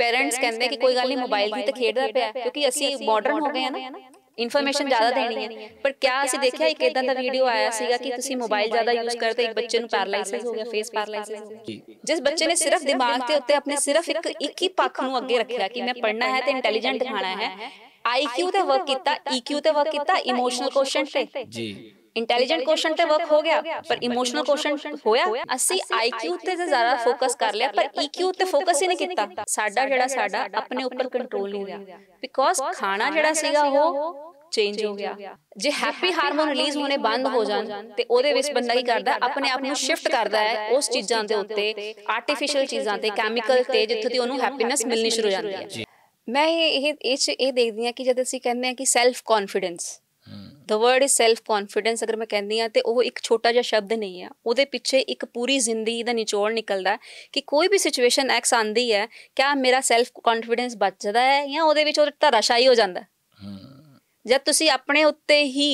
parents ਕਹਿੰਦੇ ਕਿ ਕੋਈ ਗੱਲ ਨਹੀਂ ਮੋਬਾਈਲ ਵੀ ਤਾਂ ਖੇਡਦਾ ਪਿਆ ਕਿਉਂਕਿ ਅਸੀਂ ਮਾਡਰਨ ਹੋ ਗਏ ਆ ਨਾ ਇਨਫੋਰਮੇਸ਼ਨ ਜ਼ਿਆਦਾ ਦੇਣੀ ਹੈ ਪਰ ਕਿਆ ਅਸੀਂ ਦੇਖਿਆ ਇੱਕ ਇਦਾਂ ਦਾ ਵੀਡੀਓ ਆਇਆ ਸੀਗਾ ਕਿ ਤੁਸੀਂ ਮੋਬਾਈਲ ਜ਼ਿਆਦਾ ਯੂਜ਼ ਕਰਦੇ ਇੱਕ ਬੱਚੇ ਨੂੰ ਪੈਰਲਾਈਸਿਸ ਹੋ ਗਿਆ ਫੇਸ ਪੈਰਲਾਈਸਿਸ ਹੋ ਗਿਆ ਜਿਸ ਬੱਚੇ ਨੇ ਸਿਰਫ ਦਿਮਾਗ ਤੇ ਉੱਤੇ ਆਪਣੇ ਸਿਰਫ ਇੱਕ ਇੱਕ ਹੀ ਪੱਖ ਨੂੰ ਅੱਗੇ ਰੱਖਿਆ ਕਿ ਮੈਂ ਪੜ੍ਹਨਾ ਹੈ ਤੇ ਇੰਟੈਲੀਜੈਂਟ ਦਿਖਾਣਾ ਹੈ ਆਈਕਿਊ ਤੇ ਵਰਕ ਕੀਤਾ ਈਕਿਊ e e ਤੇ ਵਰਕ ਕੀਤਾ ਇਮੋਸ਼ਨਲ ਕੋਸ਼ੈਂਟ ਤੇ ਜੀ ਇੰਟੈਲੀਜੈਂਟ ਕੁਐਸਚਨ ਤੇ ਵਰਕ ਹੋ ਗਿਆ ਪਰ ਇਮੋਸ਼ਨਲ ਕੁਐਸਚਨ ਹੋਇਆ ਅਸੀਂ ਆਈਕਿਊ ਤੇ ਜ਼ਿਆਦਾ ਫੋਕਸ ਕਰ ਲਿਆ ਪਰ ਈਕਿਊ ਤੇ ਫੋਕਸ ਹੀ ਨਹੀਂ ਕੀਤਾ ਸਾਡਾ ਜਿਹੜਾ ਸਾਡਾ ਆਪਣੇ ਉੱਪਰ ਕੰਟਰੋਲ ਨਹੀਂ ਰਿਹਾ ਬਿਕੋਜ਼ ਖਾਣਾ ਜਿਹੜਾ ਸੀਗਾ ਉਹ ਚੇਂਜ ਹੋ ਗਿਆ ਜੇ ਹੈਪੀ ਹਾਰਮੋਨ ਰਿਲੀਜ਼ ਹੋਣੇ ਬੰਦ ਹੋ ਜਾਣ ਤੇ ਉਹਦੇ ਵਿੱਚ ਬੰਦਾ ਕੀ ਕਰਦਾ ਆਪਣੇ ਆਪ ਨੂੰ ਸ਼ਿਫਟ ਕਰਦਾ ਹੈ ਉਸ ਚੀਜ਼ਾਂ ਦੇ ਉੱਤੇ ਆਰਟੀਫੀਸ਼ੀਅਲ ਚੀਜ਼ਾਂ ਤੇ ਕੈਮੀਕਲ ਤੇ ਜਿੱਥੇ ਦੀ ਉਹਨੂੰ ਹੈਪੀਨੈਸ ਮਿਲਣੀ ਸ਼ੁਰੂ ਹੋ ਜਾਂਦੀ ਹੈ ਮੈਂ ਇਹ ਇਹ ਇਹ ਦੇਖਦੀ ਹਾਂ ਕਿ ਜਦ ਅਸੀਂ ਕਹਿੰਦੇ ਹਾਂ ਕਿ self confidence the word is self confidence ਅਗਰ ਮੈਂ ਕਹਿੰਦੀ ਆ ਤੇ ਉਹ ਇੱਕ ਛੋਟਾ ਜਿਹਾ ਸ਼ਬਦ ਨਹੀਂ ਆ ਉਹਦੇ ਪਿੱਛੇ ਇੱਕ ਪੂਰੀ ਜ਼ਿੰਦਗੀ ਦਾ ਨਿਚੋੜ ਨਿਕਲਦਾ ਕਿ ਕੋਈ ਵੀ ਸਿਚੁਏਸ਼ਨ ਐਕਸ ਆਂਦੀ ਹੈ ਕਿਆ ਮੇਰਾ ਸੈਲਫ ਕੌਨਫੀਡੈਂਸ ਬਚਦਾ ਹੈ ਜਾਂ ਉਹਦੇ ਵਿੱਚ ਉਹ ਧਰਾਸ਼ਾਈ ਹੋ ਜਾਂਦਾ ਜਦ ਤੁਸੀਂ ਆਪਣੇ ਉੱਤੇ ਹੀ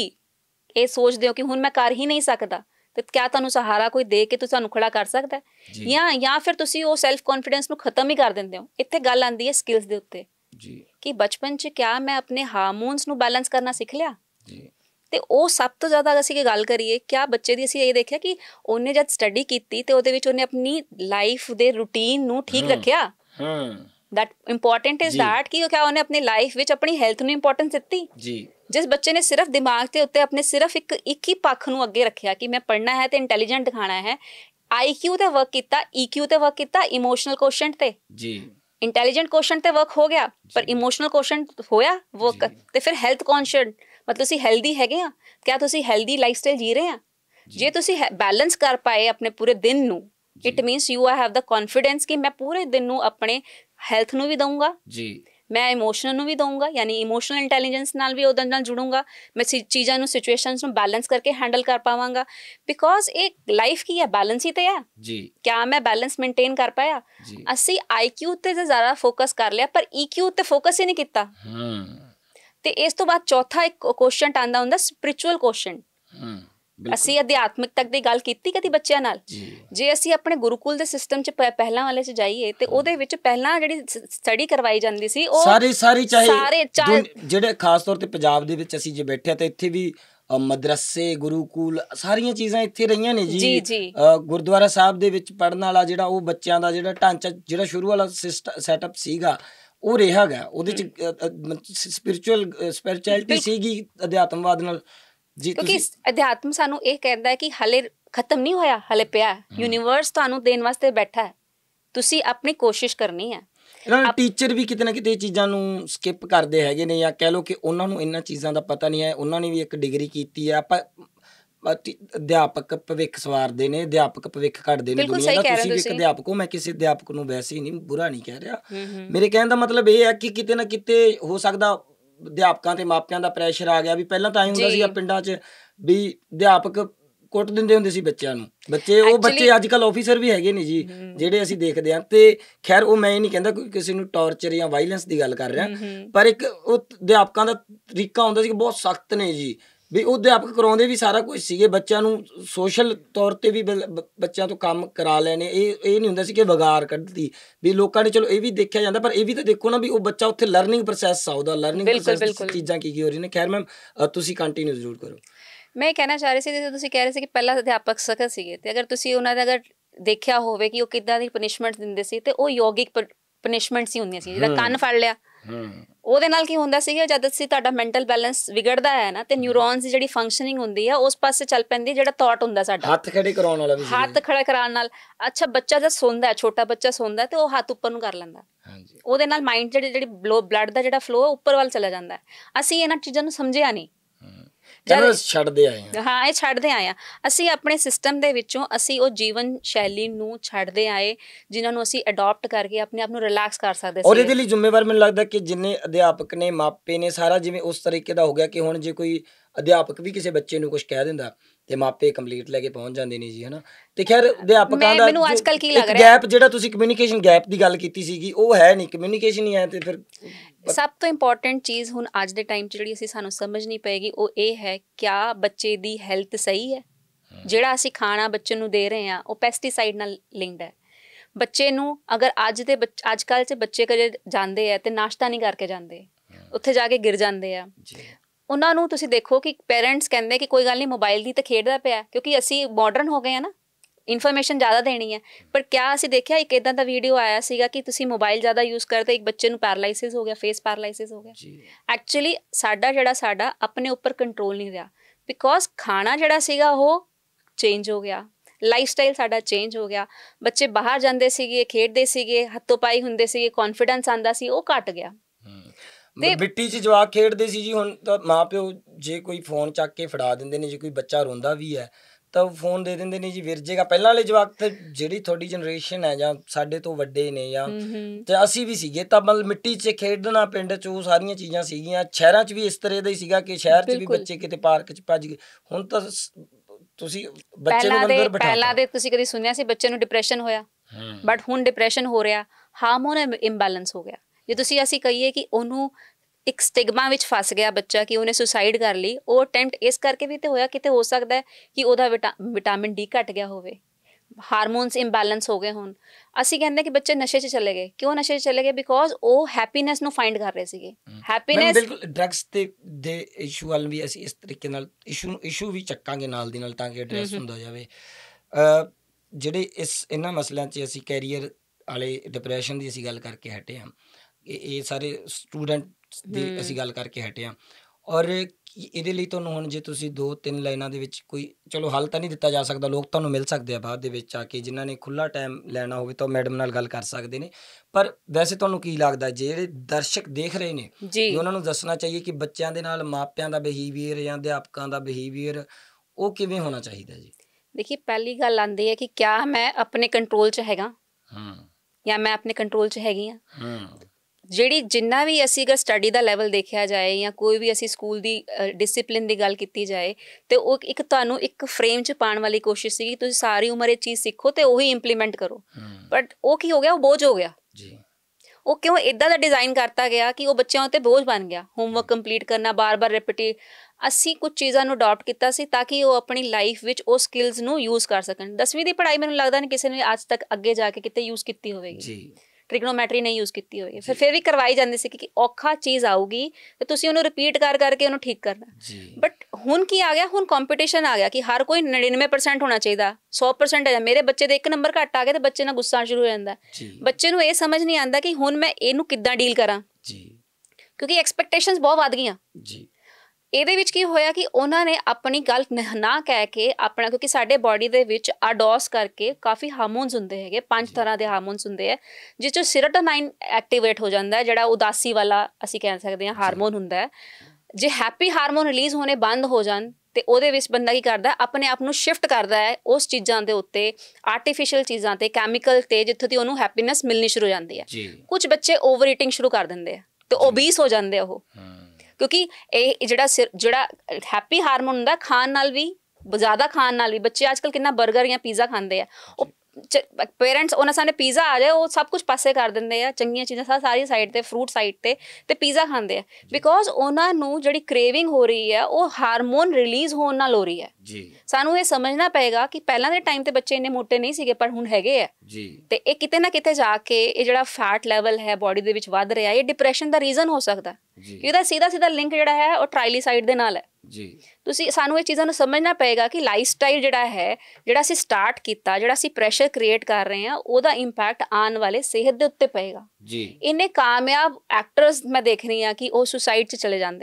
ਇਹ ਸੋਚਦੇ ਹੋ ਕਿ ਹੁਣ ਮੈਂ ਕਰ ਹੀ ਨਹੀਂ ਸਕਦਾ ਤੇ ਕਿਆ ਤੁਹਾਨੂੰ ਸਹਾਰਾ ਕੋਈ ਦੇ ਕੇ ਤੁਹਾਨੂੰ ਖੜਾ ਕਰ ਸਕਦਾ ਜਾਂ ਜਾਂ ਫਿਰ ਤੁਸੀਂ ਉਹ ਸੈਲਫ ਕੌਨਫੀਡੈਂਸ ਨੂੰ ਖਤਮ ਹੀ ਕਰ ਦਿੰਦੇ ਹੋ ਇੱਥੇ ਗੱਲ ਆਂਦੀ ਹੈ ਸਕਿੱਲਸ ਦੇ ਉੱਤੇ ਜੀ ਕਿ ਬਚਪਨ 'ਚ ਕਿਆ ਮੈਂ ਆਪਣੇ ਹਾਰਮੋਨਸ ਨੂੰ ਬੈਲੈਂਸ ਕਰਨਾ ਸਿੱਖ ਲਿਆ ਜੀ ਤੇ ਉਹ ਸਭ ਤੋਂ ਜ਼ਿਆਦਾ ਅਗਰ ਅਸੀਂ ਗੱਲ ਕਰੀਏ ਕਿ ਆ ਬੱਚੇ ਦੀ ਅਸੀਂ ਇਹ ਦੇਖਿਆ ਕਿ ਉਹਨੇ ਜਦ ਸਟੱਡੀ ਕੀਤੀ ਤੇ ਉਹਦੇ ਵਿੱਚ ਉਹਨੇ ਆਪਣੀ ਲਾਈਫ ਦੇ ਰੁਟੀਨ ਨੂੰ ਠੀਕ ਰੱਖਿਆ ਹਾਂ ਦੈਟ ਇੰਪੋਰਟੈਂਟ ਇਜ਼ ਦੈਟ ਕਿ ਉਹ ਕਿਆ ਉਹਨੇ ਆਪਣੀ ਲਾਈਫ ਵਿੱਚ ਆਪਣੀ ਹੈਲਥ ਨੂੰ ਇੰਪੋਰਟੈਂਸ ਦਿੱਤੀ ਜੀ ਜਿਸ ਬੱਚੇ ਨੇ ਸਿਰਫ ਦਿਮਾਗ ਤੇ ਉੱਤੇ ਆਪਣੇ ਸਿਰਫ ਇੱਕ ਇੱਕ ਹੀ ਪੱਖ ਨੂੰ ਅੱਗੇ ਰੱਖਿਆ ਕਿ ਮੈਂ ਪੜ੍ਹਨਾ ਹੈ ਤੇ ਇੰਟੈਲੀਜੈਂਟ ਦਿਖਾਣਾ ਹੈ ਆਈਕਿਊ ਤੇ ਵਰਕ ਕੀਤਾ ਈਕਿਊ e ਤੇ ਵਰਕ ਕੀਤਾ ਇਮੋਸ਼ਨਲ ਕੋਸ਼ੈਂਟ ਤੇ ਜੀ ਇੰਟੈਲੀਜੈਂਟ ਕੋਸ਼ੈਂਟ ਤੇ ਵਰਕ ਹੋ ਗਿਆ ਪਰ ਇਮੋਸ਼ਨਲ ਕੋਸ਼ੈਂਟ ਹੋਇਆ ਵਰਕ ਤੇ ਫਿਰ ਹੈਲਥ ਕੌਨਸ਼ੀਅਸ ਮਤਲਬ ਤੁਸੀਂ ਹੈਲਦੀ ਹੈਗੇ ਆ ਕਿਆ ਤੁਸੀਂ ਹੈਲਦੀ ਲਾਈਫ ਸਟਾਈਲ ਜੀ ਰਹੇ ਆ ਜੇ ਤੁਸੀਂ ਬੈਲੈਂਸ ਕਰ ਪਾਏ ਆਪਣੇ ਪੂਰੇ ਦਿਨ ਨੂੰ it means you have the confidence ਕਿ ਮੈਂ ਪੂਰੇ ਦਿਨ ਨੂੰ ਆਪਣੇ ਹੈਲਥ ਨੂੰ ਵੀ ਦਊਂਗਾ ਜੀ ਮੈਂ ਇਮੋਸ਼ਨਲ ਨੂੰ ਵੀ ਦਊਂਗਾ ਯਾਨੀ ਇਮੋਸ਼ਨਲ ਇੰਟੈਲੀਜੈਂਸ ਨਾਲ ਵੀ ਉਹਦੇ ਨਾਲ ਜੁੜੂੰਗਾ ਮੈਂ ਚੀਜ਼ਾਂ ਨੂੰ ਸਿਚੁਏਸ਼ਨਸ ਨੂੰ ਬੈਲੈਂਸ ਕਰਕੇ ਹੈਂਡਲ ਕਰ ਪਾਵਾਂਗਾ ਬਿਕੋਜ਼ ਇੱਕ ਲਾਈਫ ਕੀ ਹੈ ਬੈਲੈਂਸ ਹੀ ਤੇ ਹੈ ਜੀ ਕਿਆ ਮੈਂ ਬੈਲੈਂਸ ਮੇਨਟੇਨ ਕਰ ਪਾਇਆ ਅਸੀਂ ਆਈਕਿਊ ਤੇ ਜ਼ਿਆਦਾ ਫੋਕਸ ਕਰ ਲਿਆ ਪਰ ਈਕਿਊ e ਤੇ ਫੋਕਸ ਹੀ ਨਹੀਂ ਕੀਤਾ ਹਾਂ ਤੇ ਇਸ ਤੋਂ ਬਾਅਦ ਚੌਥਾ ਇੱਕ ਕੁਐਸਚਨ ਆਂਦਾ ਹੁੰਦਾ ਸਪਿਰਚੁਅਲ ਕੁਐਸਚਨ ਅਸੀਂ ਅਧਿਆਤਮਿਕ ਤੱਕ ਦੀ ਗੱਲ ਕੀਤੀ ਕਦੀ ਬੱਚਿਆਂ ਨਾਲ ਜੇ ਅਸੀਂ ਆਪਣੇ ਗੁਰੂਕੁਲ ਦੇ ਸਿਸਟਮ ਚ ਪਹਿਲਾਂ ਵਾਲੇ ਚ ਜਾਈਏ ਤੇ ਉਹਦੇ ਵਿੱਚ ਪਹਿਲਾਂ ਜਿਹੜੀ ਸਟੱਡੀ ਕਰਵਾਈ ਜਾਂਦੀ ਸੀ ਉਹ ਸਾਰੀ ਸਾਰੀ ਚਾਹੇ ਜਿਹੜੇ ਖਾਸ ਤੌਰ ਤੇ ਪੰਜਾਬ ਦੇ ਵਿੱਚ ਅਸੀਂ ਜੇ ਬੈਠੇ ਤਾਂ ਇੱਥੇ ਵੀ ਮਦਰਸੇ ਗੁਰੂਕੁਲ ਸਾਰੀਆਂ ਚੀਜ਼ਾਂ ਇੱਥੇ ਰਹੀਆਂ ਨੇ ਜੀ ਗੁਰਦੁਆਰਾ ਸਾਹਿਬ ਦੇ ਵਿੱਚ ਪੜਨ ਵਾਲਾ ਜਿਹੜਾ ਉਹ ਬੱਚਿਆਂ ਦਾ ਜਿਹੜਾ ਢਾਂਚਾ ਜਿਹੜਾ ਸ਼ੁਰੂ ਵਾਲਾ ਸੈਟਅਪ ਸੀਗਾ ਉਹ ਰਿਹਾ ਗਿਆ ਉਹਦੇ ਚ ਸਪਿਰਚੁਅਲ ਸਪਿਰਚੁਅਲਿਟੀ ਸੀਗੀ ਅਧਿਆਤਮਵਾਦ ਨਾਲ ਜੀ ਕਿਉਂਕਿ ਅਧਿਆਤਮ ਸਾਨੂੰ ਇਹ ਕਹਿੰਦਾ ਹੈ ਕਿ ਹਲੇ ਖਤਮ ਨਹੀਂ ਹੋਇਆ ਹਲੇ ਪਿਆ ਯੂਨੀਵਰਸ ਤੁਹਾਨੂੰ ਦੇਣ ਵਾਸਤੇ ਬੈਠਾ ਹੈ ਤੁਸੀਂ ਆਪਣੀ ਕੋਸ਼ਿਸ਼ ਕਰਨੀ ਹੈ ਇਹਨਾਂ ਟੀਚਰ ਵੀ ਕਿਤੇ ਨਾ ਕਿਤੇ ਇਹ ਚੀਜ਼ਾਂ ਨੂੰ ਸਕਿਪ ਕਰਦੇ ਹੈਗੇ ਨੇ ਜਾਂ ਕਹਿ ਲਓ ਕਿ ਉਹਨਾਂ ਨੂੰ ਇੰਨਾ ਚੀਜ਼ਾਂ ਦਾ ਪਤਾ ਨਹੀਂ ਹੈ ਉਹਨਾਂ ਨੇ ਵੀ ਇੱਕ ਡਿਗਰੀ ਕੀਤੀ ਹੈ ਆਪਾਂ ਅਧਿਆਪਕ ਭਵਿੱਖ ਸਵਾਰਦੇ ਨੇ ਅਧਿਆਪਕ ਭਵਿੱਖ ਘੜਦੇ ਨੇ ਦੁਨੀਆ ਦਾ ਤੁਸੀਂ ਵੀ ਇੱਕ ਅਧਿਆਪਕ ਹੋ ਮੈਂ ਕਿਸੇ ਅਧਿਆਪਕ ਨੂੰ ਵੈਸੇ ਹੀ ਨਹੀਂ ਬੁਰਾ ਨਹੀਂ ਕਹਿ ਰਿਹਾ ਮੇਰੇ ਕਹਿਣ ਦਾ ਮਤਲਬ ਇਹ ਹੈ ਕਿ ਕਿਤੇ ਨਾ ਕਿਤੇ ਹੋ ਸਕਦਾ ਅਧਿਆਪਕਾਂ ਤੇ ਮਾਪਿਆਂ ਦਾ ਪ੍ਰੈਸ਼ਰ ਆ ਗਿਆ ਵੀ ਪਹਿਲਾਂ ਤਾਂ ਹੀ ਹੁੰਦਾ ਆ ਪਿੰਡਾਂ 'ਚ ਵੀ ਅਧਿਆਪਕ ਕੁੱਟ ਦਿੰਦੇ ਹੁੰਦੇ ਸੀ ਬੱਚਿਆਂ ਨੂੰ ਬੱਚੇ ਉਹ ਬੱਚੇ ਅੱਜ ਕੱਲ ਆਫੀਸਰ ਵੀ ਹੈਗੇ ਨੇ ਜੀ ਜਿਹੜੇ ਅਸੀਂ ਦੇਖਦੇ ਆਂ ਤੇ ਖੈਰ ਉਹ ਮੈਂ ਇਹ ਨਹੀਂ ਕਹਿੰਦਾ ਕੋਈ ਕਿਸੇ ਨੂੰ ਟੌਰਚਰ ਜਾਂ ਵਾਇਲੈਂਸ ਦੀ ਗੱਲ ਕਰ ਰਿਹਾ ਪਰ ਇੱਕ ਉਹ ਅਧਿਆਪਕਾਂ ਦਾ ਤਰੀਕਾ ਹੁੰਦਾ ਸੀ ਕਿ ਬਹੁਤ ਸਖਤ ਨੇ ਜੀ ਵੀ ਉਹ ਅਧਿਆਪਕ ਕਰਾਉਂਦੇ ਵੀ ਸਾਰਾ ਕੁਝ ਸੀਗੇ ਬੱਚਿਆਂ ਨੂੰ ਸੋਸ਼ਲ ਤੌਰ ਤੇ ਵੀ ਬੱਚਿਆਂ ਤੋਂ ਕੰਮ ਕਰਾ ਲੈਣੇ ਇਹ ਇਹ ਨਹੀਂ ਹੁੰਦਾ ਸੀ ਕਿ ਵਿਗਾਰ ਕੱਢਦੀ ਵੀ ਲੋਕਾਂ ਨੇ ਚਲੋ ਇਹ ਵੀ ਦੇਖਿਆ ਜਾਂਦਾ ਪਰ ਇਹ ਵੀ ਤਾਂ ਦੇਖੋ ਨਾ ਵੀ ਉਹ ਬੱਚਾ ਉੱਥੇ ਲਰਨਿੰਗ ਪ੍ਰੋਸੈਸ ਆ ਉਹਦਾ ਲਰਨਿੰਗ ਪ੍ਰੋਸੈਸ ਚੀਜ਼ਾਂ ਕੀ ਕੀ ਹੋ ਰਹੀਆਂ ਨੇ ਖੈਰ ਮੈਮ ਤੁਸੀਂ ਕੰਟੀਨਿਊ ਜ਼ਰੂਰ ਕਰੋ ਮੈਂ ਕਹਿਣਾ ਚਾਹ ਰਹੀ ਸੀ ਜਿਵੇਂ ਤੁਸੀਂ ਕਹਿ ਰਹੇ ਸੀ ਕਿ ਪਹਿਲਾ ਅਧਿਆਪਕ ਸਖਤ ਸੀਗੇ ਤੇ ਅਗਰ ਤੁਸੀਂ ਉਹਨਾਂ ਦਾ ਅਗਰ ਦੇਖਿਆ ਹੋਵੇ ਕਿ ਉਹ ਕਿੱਦਾਂ ਦੀ ਪਨਿਸ਼ਮੈਂਟ ਦਿੰਦੇ ਸੀ ਤੇ ਉਹ ਯੋਗਿਕ ਪਨਿਸ਼ਮੈਂਟ ਹੀ ਹੁੰਦੀਆਂ ਸੀ ਜਿਹੜਾ ਕੰਨ ਫੜ ਲਿਆ ਉਹਦੇ ਨਾਲ ਕੀ ਹੁੰਦਾ ਸੀਗਾ ਜਦ ਅਸੀਂ ਤੁਹਾਡਾ ਮੈਂਟਲ ਬੈਲੈਂਸ ਵਿਗੜਦਾ ਹੈ ਨਾ ਤੇ ਨਿਊਰੋਨਸ ਦੀ ਜਿਹੜੀ ਫੰਕਸ਼ਨਿੰਗ ਹੁੰਦੀ ਆ ਉਸ ਪਾਸੇ ਚੱਲ ਪੈਂਦੀ ਜਿਹੜਾ ਥਾਟ ਹੁੰਦਾ ਸਾਡਾ ਹੱਥ ਖੜੇ ਕਰਾਉਣ ਵਾਲਾ ਵੀ ਹੱਥ ਖੜਾ ਕਰਾਉਣ ਨਾਲ ਅੱਛਾ ਬੱਚਾ ਜਦ ਸੌਂਦਾ ਹੈ ਛੋਟਾ ਬੱਚਾ ਸੌਂਦਾ ਤੇ ਉਹ ਹੱਥ ਉੱਪਰ ਨੂੰ ਕਰ ਲੈਂਦਾ ਹਾਂਜੀ ਉਹਦੇ ਨਾਲ ਮਾਈਂਡ ਜਿਹੜੀ ਜਿਹੜੀ ਬਲੱਡ ਦਾ ਜਿਹੜਾ ਫਲੋ ਉੱਪਰ ਵੱਲ ਚਲਾ ਜਾਂਦਾ ਅਸੀਂ ਇਹਨਾਂ ਚੀਜ਼ਾਂ ਨੂੰ ਸਮਝਿਆ ਨਹੀਂ ਜਦੋਂ ਛੱਡਦੇ ਆਏ ਹਾਂ ਹਾਂ ਇਹ ਛੱਡਦੇ ਆਏ ਆ ਅਸੀਂ ਆਪਣੇ ਸਿਸਟਮ ਦੇ ਵਿੱਚੋਂ ਅਸੀਂ ਉਹ ਜੀਵਨ ਸ਼ੈਲੀ ਨੂੰ ਛੱਡਦੇ ਆਏ ਜਿਨ੍ਹਾਂ ਨੂੰ ਅਸੀਂ ਅਡਾਪਟ ਕਰਕੇ ਆਪਣੇ ਆਪ ਨੂੰ ਰਿਲੈਕਸ ਕਰ ਸਕਦੇ ਸੀ ਔਰ ਇਹਦੇ ਲਈ ਜ਼ਿੰਮੇਵਾਰ ਮੈਨੂੰ ਲੱਗਦਾ ਕਿ ਜਿੰਨੇ ਅਧਿਆਪਕ ਨੇ ਮਾਪੇ ਨੇ ਸਾਰਾ ਜਿਵੇਂ ਉਸ ਤਰੀਕੇ ਦਾ ਹੋ ਗਿਆ ਕਿ ਹੁਣ ਜੇ ਕੋਈ ਅਧਿਆਪਕ ਵੀ ਕਿਸੇ ਬੱਚੇ ਨੂੰ ਕੁਝ ਕਹਿ ਦਿੰਦਾ ਤੇ ਮਾਪੇ ਕੰਪਲੀਟ ਲੈ ਕੇ ਪਹੁੰਚ ਜਾਂਦੇ ਨੇ ਜੀ ਹਨਾ ਤੇ ਖੈਰ ਅਧਿਆਪਕਾਂ ਦਾ ਮੈਨੂੰ ਅੱਜ ਕੱਲ ਕੀ ਲੱਗ ਰਿਹਾ ਗੈਪ ਜਿਹੜਾ ਤੁਸੀਂ ਕਮਿਊਨੀਕੇਸ਼ਨ ਗੈਪ ਦੀ ਗੱਲ ਕੀਤੀ ਸੀਗੀ ਉਹ ਹੈ ਨਹੀਂ ਕਮਿਊਨੀਕੇਸ਼ਨ ਹੀ ਹੈ ਤੇ ਫਿਰ ਸਭ ਤੋਂ ਇੰਪੋਰਟੈਂਟ ਚੀਜ਼ ਹੁਣ ਅੱਜ ਦੇ ਟਾਈਮ 'ਚ ਜਿਹੜੀ ਅਸੀਂ ਸਾਨੂੰ ਸਮਝ ਨਹੀਂ ਪਏਗੀ ਉਹ ਇਹ ਹੈ ਕਿਆ ਬੱਚੇ ਦੀ ਹੈਲਥ ਸਹੀ ਹੈ ਜਿਹੜਾ ਅਸੀਂ ਖਾਣਾ ਬੱਚੇ ਨੂੰ ਦੇ ਰਹੇ ਆ ਉਹ ਪੈਸਟੀਸਾਈਡ ਨਾਲ ਲਿੰਕਡ ਹੈ ਬੱਚੇ ਨੂੰ ਅਗਰ ਅੱਜ ਦੇ ਅੱਜ ਕੱਲ 'ਚ ਬੱਚੇ ਕਦੇ ਜਾਂਦੇ ਆ ਤੇ ਨਾਸ਼ਤਾ ਨਹੀਂ ਕਰਕੇ ਜਾਂਦੇ ਉੱਥੇ ਜਾ ਕੇ ਗਿਰ ਜਾਂਦੇ ਆ ਉਹਨਾਂ ਨੂੰ ਤੁਸੀਂ ਦੇਖੋ ਕਿ ਪੇਰੈਂਟਸ ਕਹਿੰਦੇ ਕਿ ਕੋਈ ਗੱਲ ਨਹੀਂ ਮੋਬਾਈਲ ਦੀ ਤਾਂ ਖੇਡਦਾ ਪਿਆ ਕਿਉਂਕਿ ਅਸੀਂ ਮਾਡਰਨ ਹੋ ਗਏ ਆ ਨਾ ਇਨਫੋਰਮੇਸ਼ਨ ਜ਼ਿਆਦਾ ਦੇਣੀ ਹੈ ਪਰ ਕਿਆ ਅਸੀਂ ਦੇਖਿਆ ਇੱਕ ਇਦਾਂ ਦਾ ਵੀਡੀਓ ਆਇਆ ਸੀਗਾ ਕਿ ਤੁਸੀਂ ਮੋਬਾਈਲ ਜ਼ਿਆਦਾ ਯੂਜ਼ ਕਰਦੇ ਇੱਕ ਬੱਚੇ ਨੂੰ ਪੈਰਲਾਈਸਿਸ ਹੋ ਗਿਆ ਫੇਸ ਪੈਰਲਾਈਸਿਸ ਹੋ ਗਿਆ ਜੀ ਐਕਚੁਅਲੀ ਸਾਡਾ ਜਿਹੜਾ ਸਾਡਾ ਆਪਣੇ ਉੱਪਰ ਕੰਟਰੋਲ ਨਹੀਂ ਰਿਹਾ ਬਿਕੋਜ਼ ਖਾਣਾ ਜਿਹੜਾ ਸੀਗਾ ਉਹ ਚੇਂਜ ਹੋ ਗਿਆ ਲਾਈਫ ਸਟਾਈਲ ਸਾਡਾ ਚੇਂਜ ਹੋ ਗਿਆ ਬੱਚੇ ਬਾਹਰ ਜਾਂਦੇ ਸੀਗੇ ਖੇਡਦੇ ਸੀਗੇ ਹੱਥੋਂ ਪਾਈ ਹੁੰਦੇ ਸੀਗੇ ਕੌਨਫੀਡੈਂਸ ਆਂਦਾ ਸੀ ਉਹ ਘਟ ਗਿਆ ਮਿੱਟੀ 'ਚ ਜਵਾਕ ਖੇਡਦੇ ਸੀ ਜੀ ਹੁਣ ਤਾਂ ਮਾਪਿਓ ਜੇ ਕੋਈ ਫੋਨ ਚੱਕ ਕੇ ਫੜਾ ਦਿੰਦੇ ਨੇ ਜੇ ਕੋਈ ਬੱਚਾ ਰੋਂਦਾ ਵੀ ਹੈ ਤਾਂ ਫੋਨ ਦੇ ਦਿੰਦੇ ਨੇ ਜੀ ਵਿਰ ਜੇਗਾ ਪਹਿਲਾਂ ਵਾਲੇ ਜਵਾਕ ਤੇ ਜਿਹੜੀ ਤੁਹਾਡੀ ਜਨਰੇਸ਼ਨ ਹੈ ਜਾਂ ਸਾਡੇ ਤੋਂ ਵੱਡੇ ਨੇ ਜਾਂ ਤੇ ਅਸੀਂ ਵੀ ਸੀਗੇ ਤਾਂ ਮਤਲਬ ਮਿੱਟੀ 'ਚ ਖੇਡਣਾ ਪਿੰਡ 'ਚ ਉਹ ਸਾਰੀਆਂ ਚੀਜ਼ਾਂ ਸੀਗੀਆਂ ਸ਼ਹਿਰਾਂ 'ਚ ਵੀ ਇਸ ਤਰ੍ਹਾਂ ਦਾ ਹੀ ਸੀਗਾ ਕਿ ਸ਼ਹਿਰ 'ਚ ਵੀ ਬੱਚੇ ਕਿਤੇ ਪਾਰਕ 'ਚ ਭੱਜ ਗਏ ਹੁਣ ਤਾਂ ਤੁਸੀਂ ਬੱਚੇ ਨੂੰ ਅੰਦਰ ਬਿਠਾ ਪਹਿਲਾਂ ਦੇ ਤੁਸੀਂ ਕਦੀ ਸੁਣਿਆ ਸੀ ਬੱਚੇ ਨੂੰ ਡਿਪਰੈਸ਼ਨ ਹੋਇਆ ਬਟ ਹੁਣ ਡਿਪਰੈਸ਼ਨ ਹੋ ਰਿਹਾ ਹਾਰਮੋਨ ਇੰਬੈਲੈਂਸ ਹੋ ਗਿਆ ਜੇ ਤੁਸੀਂ ਅਸੀਂ ਕਹੀਏ ਕਿ ਉਹਨੂੰ ਇੱਕ ਸਟਿਗਮਾ ਵਿੱਚ ਫਸ ਗਿਆ ਬੱਚਾ ਕਿ ਉਹਨੇ ਸੁਸਾਈਡ ਕਰ ਲਈ ਉਹ ਅਟੈਂਪਟ ਇਸ ਕਰਕੇ ਵੀ ਤੇ ਹੋਇਆ ਕਿਤੇ ਹੋ ਸਕਦਾ ਕਿ ਉਹਦਾ ਵਿਟਾਮਿਨ ਡੀ ਘਟ ਗਿਆ ਹੋਵੇ ਹਾਰਮੋਨਸ ਇੰਬੈਲੈਂਸ ਹੋ ਗਏ ਹੋਣ ਅਸੀਂ ਕਹਿੰਦੇ ਕਿ ਬੱਚੇ ਨਸ਼ੇ 'ਚ ਚਲੇ ਗਏ ਕਿਉਂ ਨਸ਼ੇ 'ਚ ਚਲੇ ਗਏ ਬਿਕੋਜ਼ ਉਹ ਹੈਪੀਨੈਸ ਨੂੰ ਫਾਈਂਡ ਕਰ ਰਹੇ ਸੀਗੇ ਹੈਪੀਨੈਸ ਬਿਲਕੁਲ ਡਰੱਗਸ ਤੇ ਦੇ ਇਸ਼ੂ ਵਾਲ ਵੀ ਅਸੀਂ ਇਸ ਤਰੀਕੇ ਨਾਲ ਇਸ਼ੂ ਨੂੰ ਇਸ਼ੂ ਵੀ ਚੱਕਾਂਗੇ ਨਾਲ ਦੀ ਨਾਲ ਤਾਂ ਕਿ ਐਡਰੈਸ ਹੁੰਦਾ ਜਾਵੇ ਜਿਹੜੇ ਇਸ ਇਹਨਾਂ ਮਸਲਿਆਂ 'ਚ ਅਸੀਂ ਕੈਰੀਅਰ ਵਾਲੇ ਡਿਪਰੈਸ਼ਨ ਦੀ ਅਸੀਂ ਗੱਲ ਕਰਕੇ ਹਟੇ ਹਾਂ ਇਹ ਸਾਰੇ ਸਟੂਡੈਂਟਸ ਦੀ ਅਸੀਂ ਗੱਲ ਕਰਕੇ ਹਟਿਆ ਔਰ ਇਹਦੇ ਲਈ ਤੁਹਾਨੂੰ ਹੁਣ ਜੇ ਤੁਸੀਂ ਦੋ ਤਿੰਨ ਲਾਈਨਾਂ ਦੇ ਵਿੱਚ ਕੋਈ ਚਲੋ ਹੱਲ ਤਾਂ ਨਹੀਂ ਦਿੱਤਾ ਜਾ ਸਕਦਾ ਲੋਕ ਤੁਹਾਨੂੰ ਮਿਲ ਸਕਦੇ ਆ ਬਾਅਦ ਦੇ ਵਿੱਚ ਆ ਕੇ ਜਿਨ੍ਹਾਂ ਨੇ ਖੁੱਲਾ ਟਾਈਮ ਲੈਣਾ ਹੋਵੇ ਤਾਂ ਮੈਡਮ ਨਾਲ ਗੱਲ ਕਰ ਸਕਦੇ ਨੇ ਪਰ ਵੈਸੇ ਤੁਹਾਨੂੰ ਕੀ ਲੱਗਦਾ ਜਿਹੜੇ ਦਰਸ਼ਕ ਦੇਖ ਰਹੇ ਨੇ ਵੀ ਉਹਨਾਂ ਨੂੰ ਦੱਸਣਾ ਚਾਹੀਏ ਕਿ ਬੱਚਿਆਂ ਦੇ ਨਾਲ ਮਾਪਿਆਂ ਦਾ ਬਿਹੇਵੀਅਰ ਜਾਂ ਅਧਿਆਪਕਾਂ ਦਾ ਬਿਹੇਵੀਅਰ ਉਹ ਕਿਵੇਂ ਹੋਣਾ ਚਾਹੀਦਾ ਜੀ ਦੇਖੀ ਪਹਿਲੀ ਗੱਲ ਆਂਦੀ ਹੈ ਕਿ ਕਿਆ ਮੈਂ ਆਪਣੇ ਕੰਟਰੋਲ 'ਚ ਹੈਗਾ ਹਾਂ ਜਾਂ ਮੈਂ ਆਪਣੇ ਕੰਟਰੋਲ 'ਚ ਹੈਗੀ ਆ ਹਾਂ ਜਿਹੜੀ ਜਿੰਨਾ ਵੀ ਅਸੀਂ ਅਗਰ ਸਟੱਡੀ ਦਾ ਲੈਵਲ ਦੇਖਿਆ ਜਾਏ ਜਾਂ ਕੋਈ ਵੀ ਅਸੀਂ ਸਕੂਲ ਦੀ ਡਿਸਪਲਿਨ ਦੀ ਗੱਲ ਕੀਤੀ ਜਾਏ ਤੇ ਉਹ ਇੱਕ ਤੁਹਾਨੂੰ ਇੱਕ ਫਰੇਮ 'ਚ ਪਾਣ ਵਾਲੀ ਕੋਸ਼ਿਸ਼ ਸੀਗੀ ਤੁਸੀਂ ਸਾਰੀ ਉਮਰ ਇਹ ਚੀਜ਼ ਸਿੱਖੋ ਤੇ ਉਹੀ ਇੰਪਲੀਮੈਂਟ ਕਰੋ ਬਟ ਉਹ ਕੀ ਹੋ ਗਿਆ ਉਹ ਬੋਝ ਹੋ ਗਿਆ ਜੀ ਉਹ ਕਿਉਂ ਇਦਾਂ ਦਾ ਡਿਜ਼ਾਈਨ ਕਰਤਾ ਗਿਆ ਕਿ ਉਹ ਬੱਚਿਆਂ ਉਤੇ ਬੋਝ ਬਣ ਗਿਆ ਹੋਮਵਰਕ ਕੰਪਲੀਟ ਕਰਨਾ ਬਾਰ-ਬਾਰ ਰਿਪੀਟੀ ਅਸੀਂ ਕੁਝ ਚੀਜ਼ਾਂ ਨੂੰ ਅਡਾਪਟ ਕੀਤਾ ਸੀ ਤਾਂ ਕਿ ਉਹ ਆਪਣੀ ਲਾਈਫ ਵਿੱਚ ਉਹ ਸਕਿੱਲਸ ਨੂੰ ਯੂਜ਼ ਕਰ ਸਕਣ 10ਵੀਂ ਦੀ ਪੜ੍ਹਾਈ ਮੈਨੂੰ ਲੱਗਦਾ ਨਹੀਂ ਕਿਸੇ ਨੇ ਅੱਜ ਤੱਕ ਅੱਗੇ ਜਾ ਕੇ ਕਿਤੇ ਯੂਜ਼ ਕੀਤੀ ਹੋਵੇਗੀ ਜੀ ਟ੍ਰਿਗਨੋਮੈਟਰੀ ਨਹੀਂ ਯੂਜ਼ ਕੀਤੀ ਹੋਈ ਫਿਰ ਫਿਰ ਵੀ ਕਰਵਾਈ ਜਾਂਦੀ ਸੀ ਕਿ ਔਖਾ ਚੀਜ਼ ਆਊਗੀ ਤੇ ਤੁਸੀਂ ਉਹਨੂੰ ਰਿਪੀਟ ਕਰ ਕਰਕੇ ਉਹਨੂੰ ਠੀਕ ਕਰਨਾ ਬਟ ਹੁਣ ਕੀ ਆ ਗਿਆ ਹੁਣ ਕੰਪੀਟੀਸ਼ਨ ਆ ਗਿਆ ਕਿ ਹਰ ਕੋਈ 99% ਹੋਣਾ ਚਾਹੀਦਾ 100% ਹੈ ਮੇਰੇ ਬੱਚੇ ਦੇ ਇੱਕ ਨੰਬਰ ਘੱਟ ਆ ਗਿਆ ਤੇ ਬੱਚੇ ਨਾਲ ਗੁੱਸਾ ਸ਼ੁਰੂ ਹੋ ਜਾਂਦਾ ਬੱਚੇ ਨੂੰ ਇਹ ਸਮਝ ਨਹੀਂ ਆਉਂਦਾ ਕਿ ਹੁਣ ਮੈਂ ਇਹਨੂੰ ਕਿੱਦਾਂ ਡੀਲ ਕਰਾਂ ਜੀ ਕਿਉਂਕਿ ਐਕਸਪੈਕਟੇਸ਼ਨਸ ਬਹੁਤ ਵੱਧ ਗਈਆਂ ਜੀ ਇਹਦੇ ਵਿੱਚ ਕੀ ਹੋਇਆ ਕਿ ਉਹਨਾਂ ਨੇ ਆਪਣੀ ਗੱਲ ਨਾ ਕਹਿ ਕੇ ਆਪਣਾ ਕਿਉਂਕਿ ਸਾਡੇ ਬਾਡੀ ਦੇ ਵਿੱਚ ਅਡੋਸ ਕਰਕੇ ਕਾਫੀ ਹਾਰਮੋਨਸ ਹੁੰਦੇ ਹੈਗੇ ਪੰਜ ਤਰ੍ਹਾਂ ਦੇ ਹਾਰਮੋਨਸ ਹੁੰਦੇ ਆ ਜਿਸ ਚ ਸੀਰੋਟੋਨਿਨ ਐਕਟੀਵੇਟ ਹੋ ਜਾਂਦਾ ਹੈ ਜਿਹੜਾ ਉਦਾਸੀ ਵਾਲਾ ਅਸੀਂ ਕਹਿ ਸਕਦੇ ਹਾਂ ਹਾਰਮੋਨ ਹੁੰਦਾ ਹੈ ਜੇ ਹੈਪੀ ਹਾਰਮੋਨ ਰਿਲੀਜ਼ ਹੋਣੇ ਬੰਦ ਹੋ ਜਾਣ ਤੇ ਉਹਦੇ ਵਿੱਚ ਬੰਦਾ ਕੀ ਕਰਦਾ ਆਪਣੇ ਆਪ ਨੂੰ ਸ਼ਿਫਟ ਕਰਦਾ ਹੈ ਉਸ ਚੀਜ਼ਾਂ ਦੇ ਉੱਤੇ ਆਰਟੀਫੀਸ਼ੀਅਲ ਚੀਜ਼ਾਂ ਤੇ ਕੈਮੀਕਲ ਤੇ ਜਿੱਥੇ ਤੇ ਉਹਨੂੰ ਹੈਪੀਨੈਸ ਮਿਲਣੀ ਸ਼ੁਰੂ ਹੋ ਜਾਂਦੀ ਹੈ ਕੁਝ ਬੱਚੇ ਓਵਰ ਈਟਿੰਗ ਸ਼ੁਰੂ ਕਰ ਦਿੰਦੇ ਆ ਤੇ ਓਬੀਸ ਹੋ ਜਾਂਦੇ ਆ ਉਹ ਕਿਉਂਕਿ ਇਹ ਜਿਹੜਾ ਜਿਹੜਾ ਹੈਪੀ ਹਾਰਮੋਨ ਹੁੰਦਾ ਖਾਣ ਨਾਲ ਵੀ ਜ਼ਿਆਦਾ ਖਾਣ ਨਾਲ ਵੀ ਬੱਚੇ ਅੱਜਕੱਲ ਕਿੰਨਾ 버ਗਰ ਜਾਂ ਪੀਜ਼ਾ ਖਾਂਦੇ ਆ ਉਹ ਪੇਰੈਂਟਸ ਉਹਨਾਂ ਸਾਹਮਣੇ ਪੀਜ਼ਾ ਆ ਜਾਏ ਉਹ ਸਭ ਕੁਝ ਪਾਸੇ ਕਰ ਦਿੰਦੇ ਆ ਚੰਗੀਆਂ ਚੀਜ਼ਾਂ ਸਾਰੀ ਸਾਈਡ ਤੇ ਫਰੂਟ ਸਾਈਡ ਤੇ ਤੇ ਪੀਜ਼ਾ ਖਾਂਦੇ ਆ ਬਿਕੋਜ਼ ਉਹਨਾਂ ਨੂੰ ਜਿਹੜੀ ਕ੍ਰੇਵਿੰਗ ਹੋ ਰਹੀ ਹੈ ਉਹ ਹਾਰਮੋਨ ਰਿਲੀਜ਼ ਹੋਣ ਨਾਲ ਹੋ ਰਹੀ ਹੈ ਜੀ ਸਾਨੂੰ ਇਹ ਸਮਝਣਾ ਪਏਗਾ ਕਿ ਪਹਿਲਾਂ ਦੇ ਟਾਈਮ ਤੇ ਬੱਚੇ ਇੰਨੇ ਮੋਟੇ ਨਹੀਂ ਸੀਗੇ ਪਰ ਹੁਣ ਹੈਗੇ ਆ ਜੀ ਤੇ ਇਹ ਕਿਤੇ ਨਾ ਕਿਤੇ ਜਾ ਕੇ ਇਹ ਜਿਹੜਾ ਫੈਟ ਲੈਵਲ ਹੈ ਬਾਡੀ ਦੇ ਵਿੱਚ ਵੱਧ ਰਿਹਾ ਇਹ ਡਿਪਰੈਸ਼ਨ ਦਾ ਰੀਜ਼ਨ ਹੋ ਸਕਦਾ ਇਹਦਾ ਸਿੱਧਾ ਸਿੱਧਾ ਲਿੰਕ ਜਿਹੜਾ ਹੈ ਉਹ ਟ੍ਰਾਈਲੀਸਾਈਡ ਦੇ ਨਾਲ ਹੈ ਜੀ ਤੁਸੀਂ ਸਾਨੂੰ ਇਹ ਚੀਜ਼ਾਂ ਨੂੰ ਸਮਝਣਾ ਪਏਗਾ ਕਿ ਲਾਈਫ ਸਟਾਈਲ ਜਿਹੜਾ ਹੈ ਜਿਹੜਾ ਅਸੀਂ ਸਟਾਰਟ ਕੀਤਾ ਜਿਹੜਾ ਅਸੀਂ ਪ੍ਰੈਸ਼ਰ ਕ੍ਰੀਏਟ ਕਰ ਰਹੇ ਹਾਂ ਉਹਦਾ ਇੰਪੈਕਟ ਆਉਣ ਵਾਲੇ ਸਿਹਤ ਦੇ ਉੱਤੇ ਪਏਗਾ ਜੀ ਇੰਨੇ ਕਾਮਯਾਬ ਐਕਟਰਸ ਮੈਂ ਦੇਖ ਰਹੀ ਆ ਕਿ ਉਹ ਸੁਸਾਈਡ 'ਚ ਚਲੇ ਜਾਂਦੇ